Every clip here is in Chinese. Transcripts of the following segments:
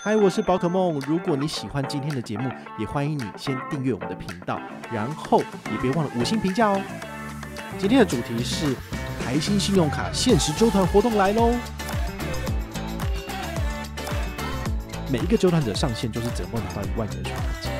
嗨，我是宝可梦。如果你喜欢今天的节目，也欢迎你先订阅我们的频道，然后也别忘了五星评价哦。今天的主题是台新信用卡限时周团活动来喽！每一个周团者上线就是折共拿到一万元的奖金。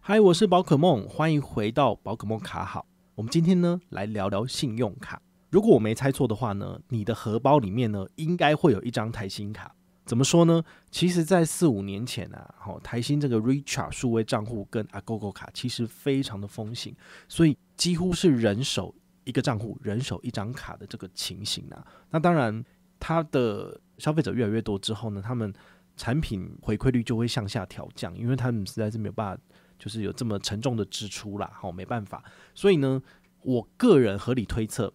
嗨，我是宝可梦，欢迎回到宝可梦卡好。我们今天呢来聊聊信用卡。如果我没猜错的话呢，你的荷包里面呢应该会有一张台新卡。怎么说呢？其实，在四五年前啊，好台新这个 Richa 数位账户跟 a GoGo 卡其实非常的风行，所以几乎是人手一个账户、人手一张卡的这个情形啊。那当然，它的消费者越来越多之后呢，他们产品回馈率就会向下调降，因为他们实在是没有办法，就是有这么沉重的支出啦，好没办法。所以呢，我个人合理推测。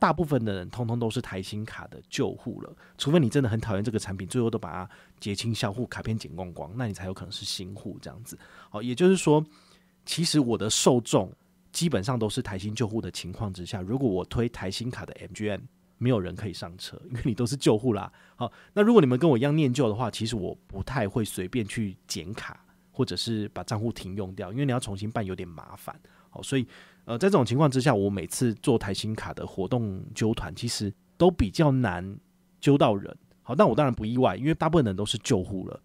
大部分的人通通都是台新卡的旧户了，除非你真的很讨厌这个产品，最后都把它结清销户，卡片剪光光，那你才有可能是新户这样子。好，也就是说，其实我的受众基本上都是台新旧户的情况之下，如果我推台新卡的 m g m 没有人可以上车，因为你都是旧户啦。好，那如果你们跟我一样念旧的话，其实我不太会随便去剪卡。或者是把账户停用掉，因为你要重新办有点麻烦，好，所以呃，在这种情况之下，我每次做台新卡的活动揪团，其实都比较难揪到人。好，但我当然不意外，因为大部分人都是旧户了。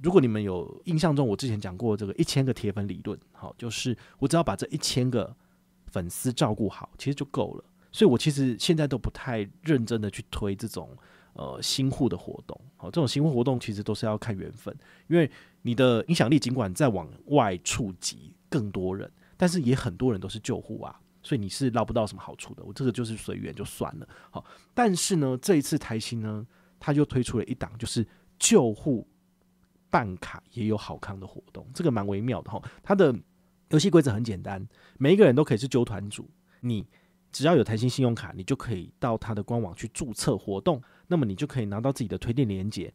如果你们有印象中，我之前讲过这个一千个铁粉理论，好，就是我只要把这一千个粉丝照顾好，其实就够了。所以我其实现在都不太认真的去推这种呃新户的活动，好，这种新户活动其实都是要看缘分，因为。你的影响力尽管再往外触及更多人，但是也很多人都是救护啊，所以你是捞不到什么好处的。我这个就是随缘就算了。好，但是呢，这一次台新呢，他就推出了一档就是救护办卡也有好康的活动，这个蛮微妙的哈。它的游戏规则很简单，每一个人都可以是揪团主，你只要有台新信用卡，你就可以到他的官网去注册活动，那么你就可以拿到自己的推荐链接，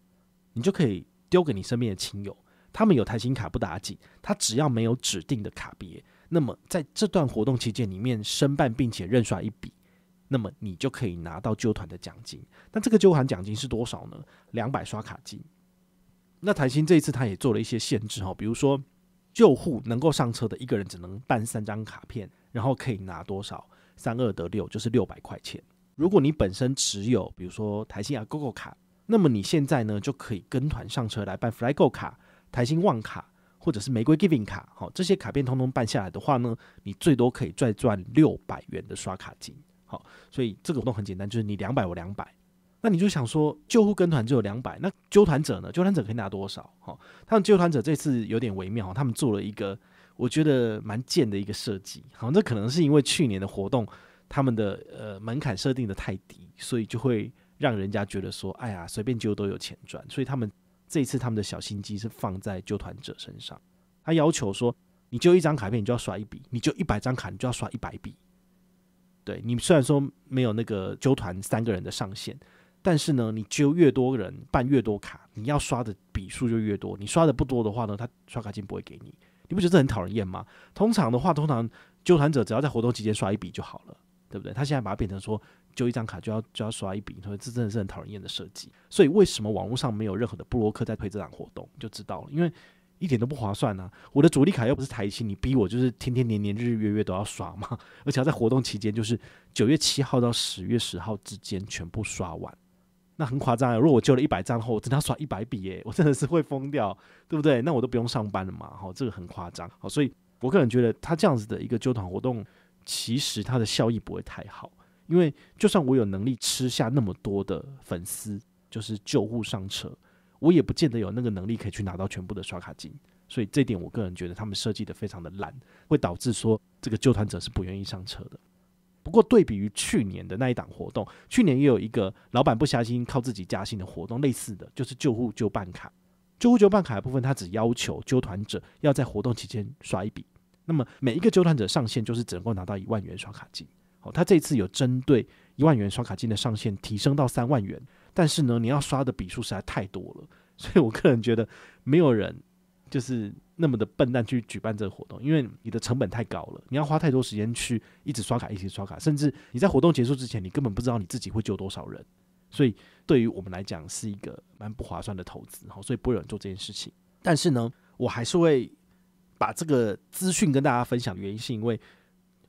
你就可以丢给你身边的亲友。他们有台新卡不打紧，他只要没有指定的卡别，那么在这段活动期间里面申办并且认刷一笔，那么你就可以拿到揪团的奖金。但这个揪团奖金是多少呢？两百刷卡金。那台新这一次他也做了一些限制哈，比如说旧户能够上车的一个人只能办三张卡片，然后可以拿多少？三二得六，就是六百块钱。如果你本身持有比如说台新啊 GoGo 卡，那么你现在呢就可以跟团上车来办 FlyGo 卡。台新旺卡或者是玫瑰 Giving 卡，好，这些卡片通通办下来的话呢，你最多可以再赚六百元的刷卡金，好，所以这个活动很简单，就是你两百我两百，那你就想说，救护跟团就有两百，那纠团者呢？纠团者可以拿多少？好，他们纠团者这次有点微妙，他们做了一个我觉得蛮贱的一个设计，好，这可能是因为去年的活动他们的呃门槛设定的太低，所以就会让人家觉得说，哎呀，随便救都有钱赚，所以他们。这次他们的小心机是放在纠团者身上，他要求说，你就一张卡片你就要刷一笔，你就一百张卡你就要刷一百笔。对你虽然说没有那个纠团三个人的上限，但是呢，你揪越多人办越多卡，你要刷的笔数就越多。你刷的不多的话呢，他刷卡金不会给你。你不觉得很讨人厌吗？通常的话，通常纠团者只要在活动期间刷一笔就好了，对不对？他现在把它变成说。就一张卡就要就要刷一笔，所以这真的是很讨人厌的设计。所以为什么网络上没有任何的布洛克在推这场活动，就知道了，因为一点都不划算啊！我的主力卡又不是台新，你逼我就是天天年年日日月月都要刷嘛。而且要在活动期间，就是九月七号到十月十号之间全部刷完，那很夸张啊！如果我救了一百张的话，我真的要刷一百笔耶，我真的是会疯掉，对不对？那我都不用上班了嘛，好，这个很夸张。好，所以我个人觉得，他这样子的一个揪团活动，其实它的效益不会太好。因为就算我有能力吃下那么多的粉丝，就是救护上车，我也不见得有那个能力可以去拿到全部的刷卡金，所以这点我个人觉得他们设计的非常的烂，会导致说这个救团者是不愿意上车的。不过对比于去年的那一档活动，去年也有一个老板不加薪靠自己加薪的活动，类似的就是救护救办卡，救护救办卡的部分他只要求救团者要在活动期间刷一笔，那么每一个救团者上限就是只能够拿到一万元刷卡金。哦，他这次有针对一万元刷卡金的上限提升到三万元，但是呢，你要刷的笔数实在太多了，所以我个人觉得没有人就是那么的笨蛋去举办这个活动，因为你的成本太高了，你要花太多时间去一直刷卡，一直刷卡，甚至你在活动结束之前，你根本不知道你自己会救多少人，所以对于我们来讲是一个蛮不划算的投资，所以不会有人做这件事情。但是呢，我还是会把这个资讯跟大家分享的原因是因为。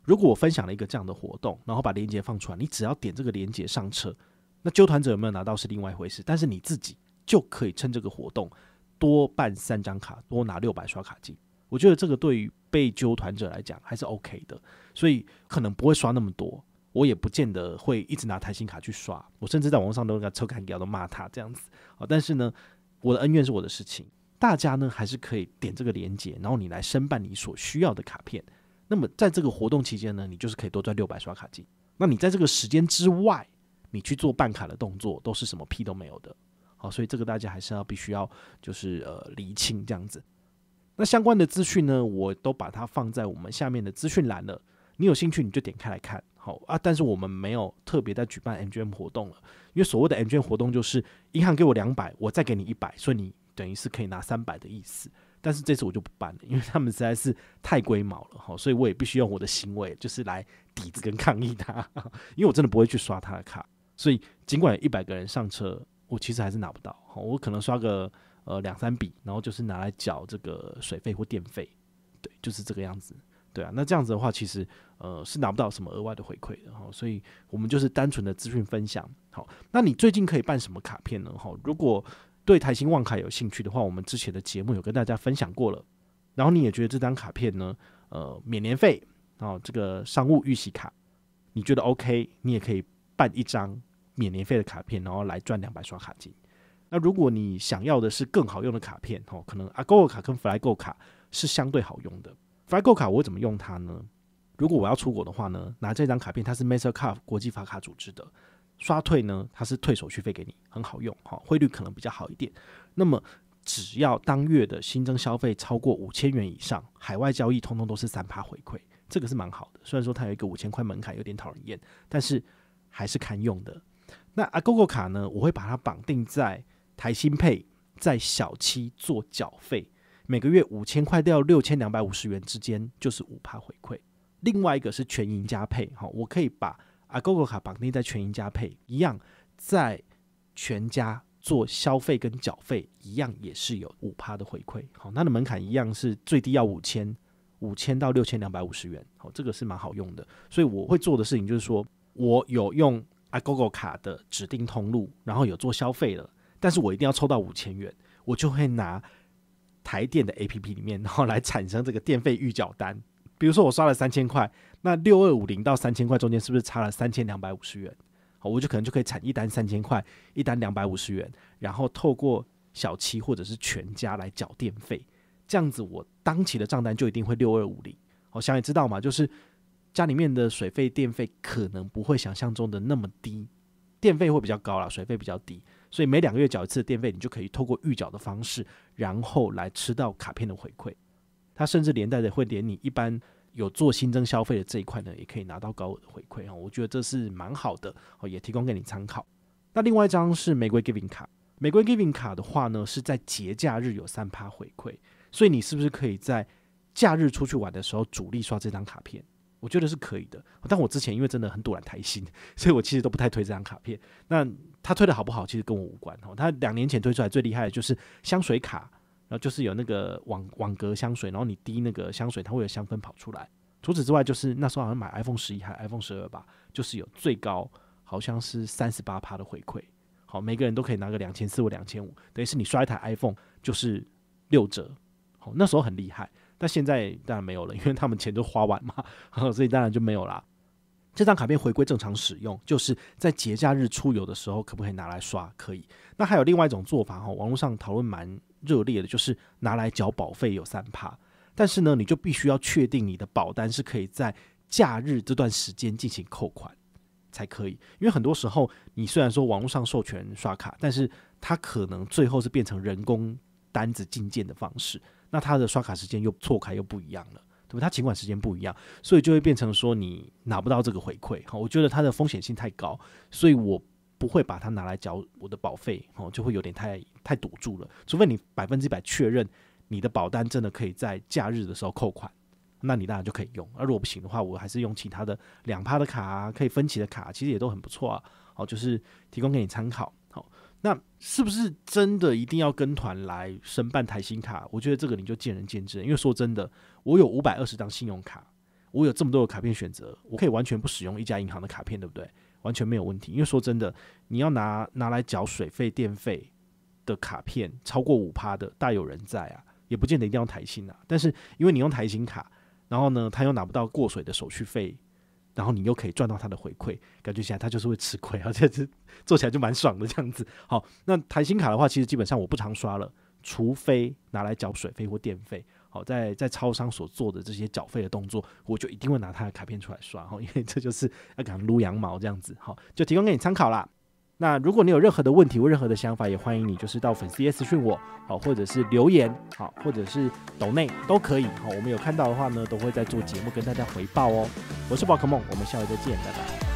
如果我分享了一个这样的活动，然后把链接放出来，你只要点这个链接上车，那纠团者有没有拿到是另外一回事，但是你自己就可以趁这个活动多办三张卡，多拿六百刷卡金。我觉得这个对于被纠团者来讲还是 OK 的，所以可能不会刷那么多，我也不见得会一直拿台新卡去刷，我甚至在网上都跟抽干掉都骂他这样子。但是呢，我的恩怨是我的事情，大家呢还是可以点这个链接，然后你来申办你所需要的卡片。那么在这个活动期间呢，你就是可以多赚六百刷卡金。那你在这个时间之外，你去做办卡的动作都是什么屁都没有的。好，所以这个大家还是要必须要就是呃厘清这样子。那相关的资讯呢，我都把它放在我们下面的资讯栏了。你有兴趣你就点开来看。好啊，但是我们没有特别在举办 MGM 活动了，因为所谓的 M m 活动就是银行给我两百，我再给你一百，所以你等于是可以拿三百的意思。但是这次我就不办了，因为他们实在是太龟毛了哈，所以我也必须用我的行为就是来抵制跟抗议他，因为我真的不会去刷他的卡，所以尽管有一百个人上车，我其实还是拿不到哈，我可能刷个呃两三笔，然后就是拿来缴这个水费或电费，对，就是这个样子，对啊，那这样子的话，其实呃是拿不到什么额外的回馈的哈，所以我们就是单纯的资讯分享。好，那你最近可以办什么卡片呢？哈，如果对台新旺卡有兴趣的话，我们之前的节目有跟大家分享过了。然后你也觉得这张卡片呢，呃，免年费，然后这个商务预习卡，你觉得 OK？你也可以办一张免年费的卡片，然后来赚两百刷卡金。那如果你想要的是更好用的卡片，哦，可能 a g o 卡跟 FlyGo 卡是相对好用的。FlyGo 卡我怎么用它呢？如果我要出国的话呢，拿这张卡片，它是 MasterCard 国际发卡组织的。刷退呢，它是退手续费给你，很好用，哈，汇率可能比较好一点。那么只要当月的新增消费超过五千元以上，海外交易通通都是三趴回馈，这个是蛮好的。虽然说它有一个五千块门槛，有点讨人厌，但是还是堪用的。那 a Google 卡呢，我会把它绑定在台新配，在小七做缴费，每个月五千块到六千两百五十元之间，就是五趴回馈。另外一个是全盈加配，哈，我可以把。啊 Google 卡绑定在全银加配一样，在全家做消费跟缴费一样也是有五趴的回馈，好，它的门槛一样是最低要五千，五千到六千两百五十元，好，这个是蛮好用的。所以我会做的事情就是说，我有用啊 Google 卡的指定通路，然后有做消费了，但是我一定要抽到五千元，我就会拿台电的 APP 里面，然后来产生这个电费预缴单。比如说我刷了三千块，那六二五零到三千块中间是不是差了三千两百五十元？好，我就可能就可以产一单三千块，一单两百五十元，然后透过小七或者是全家来缴电费，这样子我当期的账单就一定会六二五零。好，想也知道嘛，就是家里面的水费电费可能不会想象中的那么低，电费会比较高啦，水费比较低，所以每两个月缴一次电费，你就可以透过预缴的方式，然后来吃到卡片的回馈。它甚至连带的会连你一般有做新增消费的这一块呢，也可以拿到高额的回馈啊！我觉得这是蛮好的哦，也提供给你参考。那另外一张是玫瑰 giving 卡，玫瑰 giving 卡的话呢，是在节假日有三趴回馈，所以你是不是可以在假日出去玩的时候主力刷这张卡片？我觉得是可以的。但我之前因为真的很赌懒台心，所以我其实都不太推这张卡片。那他推的好不好，其实跟我无关哦。他两年前推出来最厉害的就是香水卡。然后就是有那个网网格香水，然后你滴那个香水，它会有香氛跑出来。除此之外，就是那时候好像买 iPhone 十一还 iPhone 十二吧，就是有最高好像是三十八的回馈，好，每个人都可以拿个两千四或两千五，等于是你刷一台 iPhone 就是六折，好，那时候很厉害，但现在当然没有了，因为他们钱都花完嘛，所以当然就没有啦。这张卡片回归正常使用，就是在节假日出游的时候，可不可以拿来刷？可以。那还有另外一种做法哈，网络上讨论蛮。热烈的，就是拿来缴保费有三趴，但是呢，你就必须要确定你的保单是可以在假日这段时间进行扣款才可以，因为很多时候你虽然说网络上授权刷卡，但是它可能最后是变成人工单子进件的方式，那它的刷卡时间又错开又不一样了，对对？它尽管时间不一样，所以就会变成说你拿不到这个回馈哈，我觉得它的风险性太高，所以我。不会把它拿来缴我的保费哦，就会有点太太堵住了。除非你百分之百确认你的保单真的可以在假日的时候扣款，那你当然就可以用。而如果不行的话，我还是用其他的两趴的卡啊，可以分期的卡，其实也都很不错啊。哦，就是提供给你参考。好，那是不是真的一定要跟团来申办台新卡？我觉得这个你就见仁见智。因为说真的，我有五百二十张信用卡，我有这么多的卡片选择，我可以完全不使用一家银行的卡片，对不对？完全没有问题，因为说真的，你要拿拿来缴水费、电费的卡片，超过五趴的大有人在啊，也不见得一定要台新啊。但是因为你用台新卡，然后呢他又拿不到过水的手续费，然后你又可以赚到他的回馈，感觉起来他就是会吃亏，而且是做起来就蛮爽的这样子。好，那台新卡的话，其实基本上我不常刷了，除非拿来缴水费或电费。好，在在超商所做的这些缴费的动作，我就一定会拿他的卡片出来刷，哈，因为这就是要给他撸羊毛这样子，好，就提供给你参考啦。那如果你有任何的问题或任何的想法，也欢迎你就是到粉丝 S 讯我，好，或者是留言，好，或者是抖内都可以，好，我们有看到的话呢，都会在做节目跟大家回报哦。我是宝可梦，我们下回再见，拜拜。